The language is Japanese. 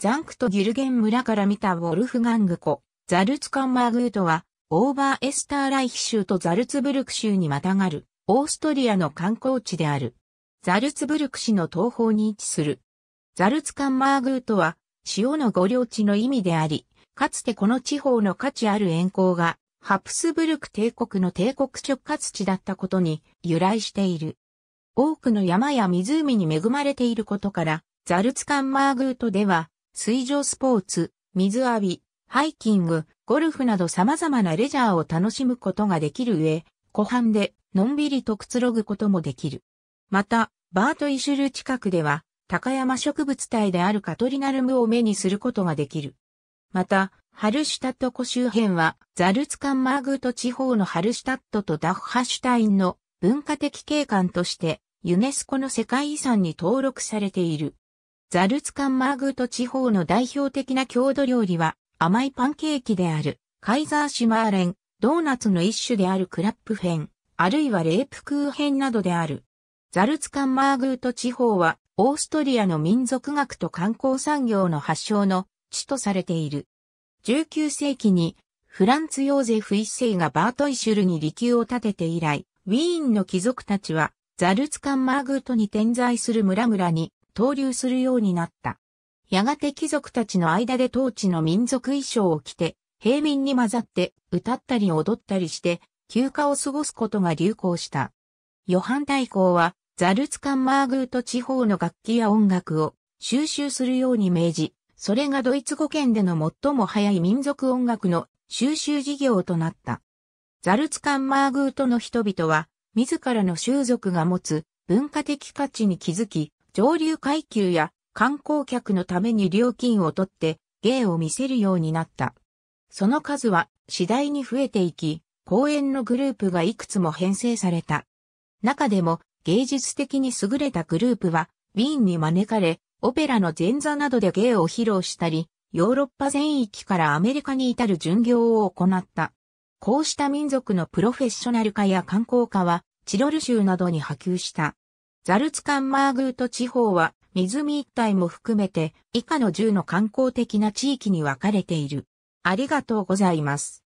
ザンクト・ギルゲン村から見たウォルフガング湖、ザルツカンマーグートは、オーバーエスターライヒ州とザルツブルク州にまたがる、オーストリアの観光地である。ザルツブルク市の東方に位置する。ザルツカンマーグートは、塩の御領地の意味であり、かつてこの地方の価値ある沿行が、ハプスブルク帝国の帝国直轄地だったことに由来している。多くの山や湖に恵まれていることから、ザルツカンマーグートでは、水上スポーツ、水浴び、ハイキング、ゴルフなど様々なレジャーを楽しむことができる上、湖畔でのんびりとくつろぐこともできる。また、バートイシュル近くでは、高山植物帯であるカトリナルムを目にすることができる。また、ハルシュタット湖周辺は、ザルツカンマーグート地方のハルシュタットとダッハシュタインの文化的景観として、ユネスコの世界遺産に登録されている。ザルツカンマーグート地方の代表的な郷土料理は甘いパンケーキであるカイザーシュマーレン、ドーナツの一種であるクラップフェン、あるいはレープクーヘンなどである。ザルツカンマーグート地方はオーストリアの民族学と観光産業の発祥の地とされている。19世紀にフランツ・ヨーゼフ一世がバートイシュルに利休を立てて以来、ウィーンの貴族たちはザルツカンマーグートに点在する村々に投竜するようになった。やがて貴族たちの間で当地の民族衣装を着て、平民に混ざって歌ったり踊ったりして、休暇を過ごすことが流行した。ヨハン大公は、ザルツカンマーグート地方の楽器や音楽を収集するように命じ、それがドイツ語圏での最も早い民族音楽の収集事業となった。ザルツカンマーグートの人々は、自らの習族が持つ文化的価値に気づき、上流階級や観光客のために料金を取って芸を見せるようになった。その数は次第に増えていき、公演のグループがいくつも編成された。中でも芸術的に優れたグループは、ウィーンに招かれ、オペラの前座などで芸を披露したり、ヨーロッパ全域からアメリカに至る巡業を行った。こうした民族のプロフェッショナル化や観光化は、チロル州などに波及した。ザルツカンマーグート地方は湖一帯も含めて以下の10の観光的な地域に分かれている。ありがとうございます。